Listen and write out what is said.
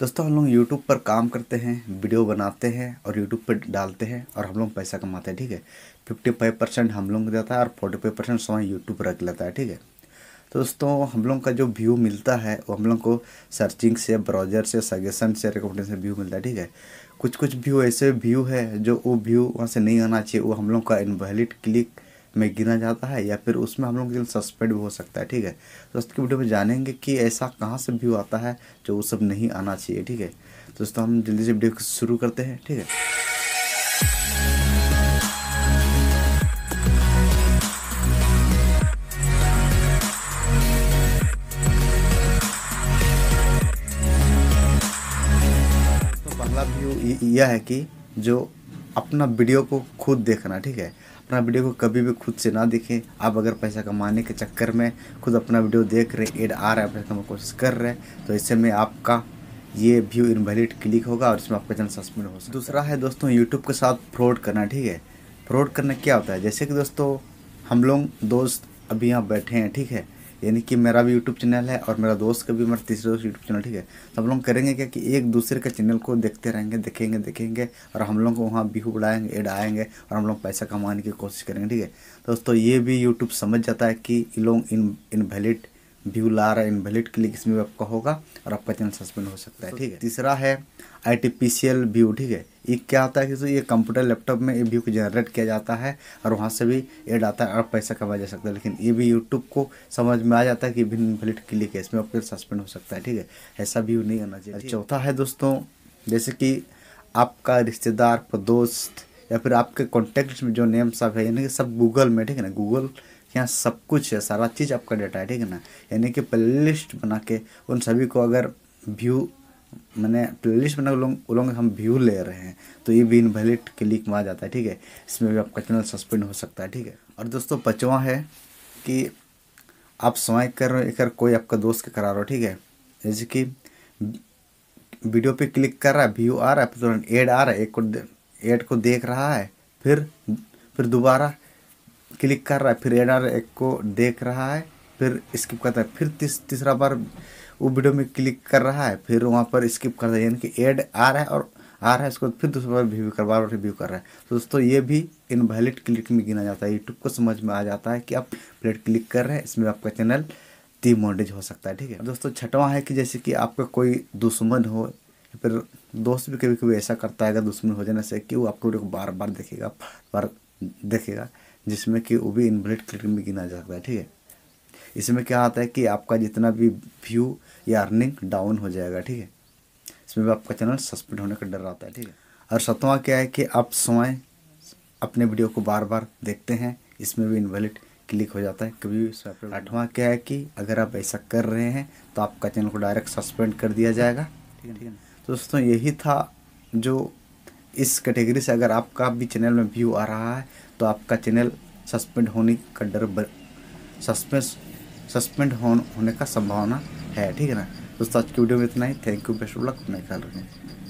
दोस्तों हम लोग यूट्यूब पर काम करते हैं वीडियो बनाते हैं और यूट्यूब पर डालते हैं और हम लोग पैसा कमाते हैं ठीक है फिफ्टी फाइव परसेंट हम लोग को देता है और फोर्टी फाइव परसेंट समय यूट्यूब रख लेता है ठीक है तो दोस्तों हम लोग का जो व्यू मिलता है वो हम लोग को सर्चिंग से ब्राउजर से सजेशन से रिकमेंडेशन से व्यू मिलता है ठीक है कुछ कुछ व्यू ऐसे व्यू है जो वो व्यू वहाँ से नहीं आना चाहिए वो हम लोग का इनवैलिड क्लिक में गिना जाता है या फिर उसमें हम लोग सस्पेंड भी हो सकता है ठीक है दोस्तों की वीडियो में जानेंगे कि ऐसा कहाँ से व्यू आता है जो वो सब नहीं आना चाहिए ठीक है दोस्तों हम जल्दी से वीडियो शुरू करते हैं ठीक है तो यह है कि जो अपना वीडियो को खुद देखना ठीक है अपना वीडियो को कभी भी खुद से ना देखें आप अगर पैसा कमाने के चक्कर में खुद अपना वीडियो देख रहे एड आ रहा है पैसा कमाने कोशिश कर रहे हैं तो ऐसे में आपका ये व्यू इनवैलिड क्लिक होगा और इसमें आपका चैनल सस्पेंड हो सकता दूसरा है दोस्तों यूट्यूब के साथ फ्रॉड करना ठीक है फ्रॉड करना क्या होता है जैसे कि दोस्तों हम लोग दोस्त अभी यहाँ बैठे हैं ठीक है यानी कि मेरा भी यूट्यूब चैनल है और मेरा दोस्त का भी मेरा तीसरे दोस्त यूट्यूब चैनल ठीक है तो हम लोग करेंगे क्या कि एक दूसरे के चैनल को देखते रहेंगे देखेंगे देखेंगे और हम लोग को वहाँ बिहू उड़ाएंगे एड आएंगे और हम लोग पैसा कमाने की कोशिश करेंगे ठीक है दोस्तों ये भी यूट्यूब समझ जाता है कि लोग इन वैलिड व्यू ला रहा है इनवेलिड क्लिक इसमें भी आपका होगा और आपका चैनल सस्पेंड हो सकता है ठीक है तीसरा है आर्टिफिशियल व्यू ठीक है ये क्या होता है कि ये कंप्यूटर लैपटॉप में ये व्यू को जनरेट किया जाता है और वहाँ से भी एड आता है और पैसा कमाया जा सकता है लेकिन ये भी यूट्यूब को समझ में आ जाता है कि भिन्न इनवेलिड क्लिक है इसमें आपका सस्पेंड हो सकता है ठीक है ऐसा व्यू नहीं आना चाहिए चौथा है दोस्तों जैसे कि आपका रिश्तेदार दोस्त या फिर आपके कॉन्टैक्ट में जो नेम सब है यानी कि सब गूगल में ठीक है ना गूगल यहाँ सब कुछ है सारा चीज़ आपका डेटा है ठीक है ना यानी कि प्ले लिस्ट बना के उन सभी को अगर व्यू मैंने प्ले लिस्ट बना लोग लोग हम व्यू ले रहे हैं तो ये भी इनवैलिड क्लिक में आ जाता है ठीक है इसमें भी आपका चैनल सस्पेंड हो सकता है ठीक है और दोस्तों पचवा है कि आप स्वाइप कर रहे हो एक कोई आपका दोस्त के करा रहे हो ठीक है जैसे कि वीडियो पे क्लिक कर रहा है व्यू आ रहा है फिर तुरंत एड आ रहा है एक को एड को देख रहा है फिर फिर दोबारा क्लिक कर रहा है फिर एड एक को देख रहा है फिर स्किप करता है फिर तीस तीसरा बार वो वीडियो में क्लिक कर रहा है फिर वहाँ पर स्किप करता है यानी कि एड आ रहा है और आ रहा है उसको फिर दूसरा बार रिव्यू कर बार रिव्यू कर रहा है तो दोस्तों ये भी इनवैलिड क्लिक में गिना जाता है यूट्यूब को समझ में आ जाता है कि आप प्लेट क्लिक कर रहे हैं इसमें आपका चैनल मोडेज हो सकता है ठीक है दोस्तों छठवा है कि जैसे कि आपका कोई दुश्मन हो फिर दोस्त भी कभी कभी ऐसा करता है अगर दुश्मन हो जाने से कि वो आपको वीडियो को बार बार देखेगा बार देखेगा जिसमें कि वो भी इन्वलेट क्लिक में गिना जा सकता है ठीक है इसमें क्या आता है कि आपका जितना भी व्यू या अर्निंग डाउन हो जाएगा ठीक है इसमें भी आपका चैनल सस्पेंड होने का डर आता है ठीक है और सतवा क्या है कि आप समय अपने वीडियो को बार बार देखते हैं इसमें भी इन्वेलिड क्लिक हो जाता है कभी भी आठवां क्या है कि अगर आप ऐसा कर रहे हैं तो आपका चैनल को डायरेक्ट सस्पेंड कर दिया जाएगा ठीक है ठीक है तो दोस्तों यही था जो इस कैटेगरी से अगर आपका भी चैनल में व्यू आ रहा है तो आपका चैनल सस्पेंड होने का डर सस्पेंस सस्पेंड हो, होने का संभावना है ठीक है ना दोस्तों आज की वीडियो में इतना ही thank you best of luck मैं ख्याल रखें